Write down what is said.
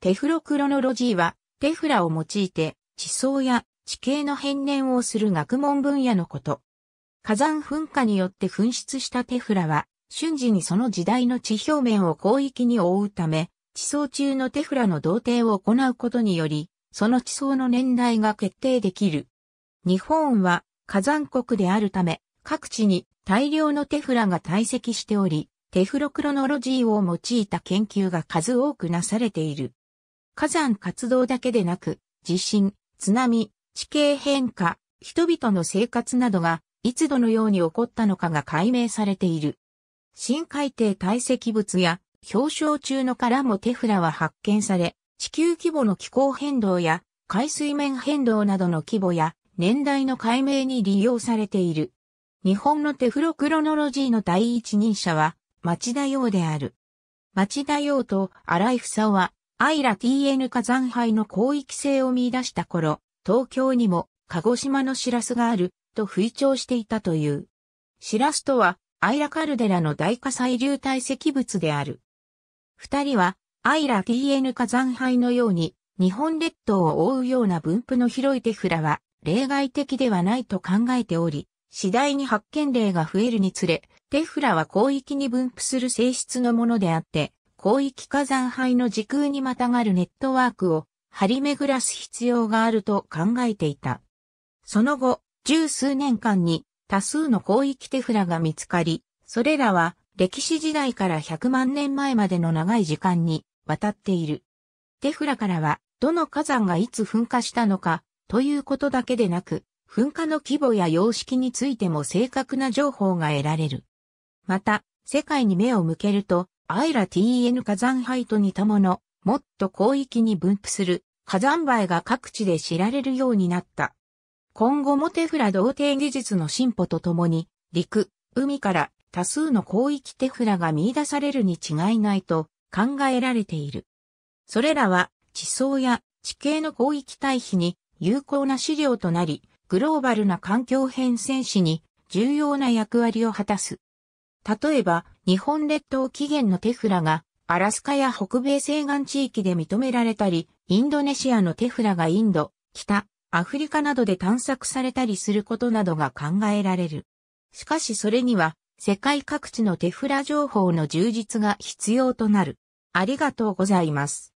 テフロクロノロジーは、テフラを用いて、地層や地形の変年をする学問分野のこと。火山噴火によって噴出したテフラは、瞬時にその時代の地表面を広域に覆うため、地層中のテフラの同定を行うことにより、その地層の年代が決定できる。日本は火山国であるため、各地に大量のテフラが堆積しており、テフロクロノロジーを用いた研究が数多くなされている。火山活動だけでなく、地震、津波、地形変化、人々の生活などが、いつどのように起こったのかが解明されている。深海底堆積物や氷床中の殻もテフラは発見され、地球規模の気候変動や海水面変動などの規模や年代の解明に利用されている。日本のテフロクロノロジーの第一人者は町田洋である。町田洋と荒井房さはアイラ TN 火山灰の広域性を見出した頃、東京にも鹿児島のシラスがあると吹聴していたという。シラスとはアイラカルデラの大火砕流体積物である。二人はアイラ TN 火山灰のように日本列島を覆うような分布の広いテフラは例外的ではないと考えており、次第に発見例が増えるにつれ、テフラは広域に分布する性質のものであって、広域火山灰の時空にまたがるネットワークを張り巡らす必要があると考えていた。その後、十数年間に多数の広域テフラが見つかり、それらは歴史時代から100万年前までの長い時間に渡っている。テフラからは、どの火山がいつ噴火したのか、ということだけでなく、噴火の規模や様式についても正確な情報が得られる。また、世界に目を向けると、アイラ TN 火山灰と似たもの、もっと広域に分布する火山灰が各地で知られるようになった。今後もテフラ同定技術の進歩とともに、陸、海から多数の広域テフラが見出されるに違いないと考えられている。それらは地層や地形の広域対比に有効な資料となり、グローバルな環境変遷史に重要な役割を果たす。例えば、日本列島起源のテフラが、アラスカや北米西岸地域で認められたり、インドネシアのテフラがインド、北、アフリカなどで探索されたりすることなどが考えられる。しかしそれには、世界各地のテフラ情報の充実が必要となる。ありがとうございます。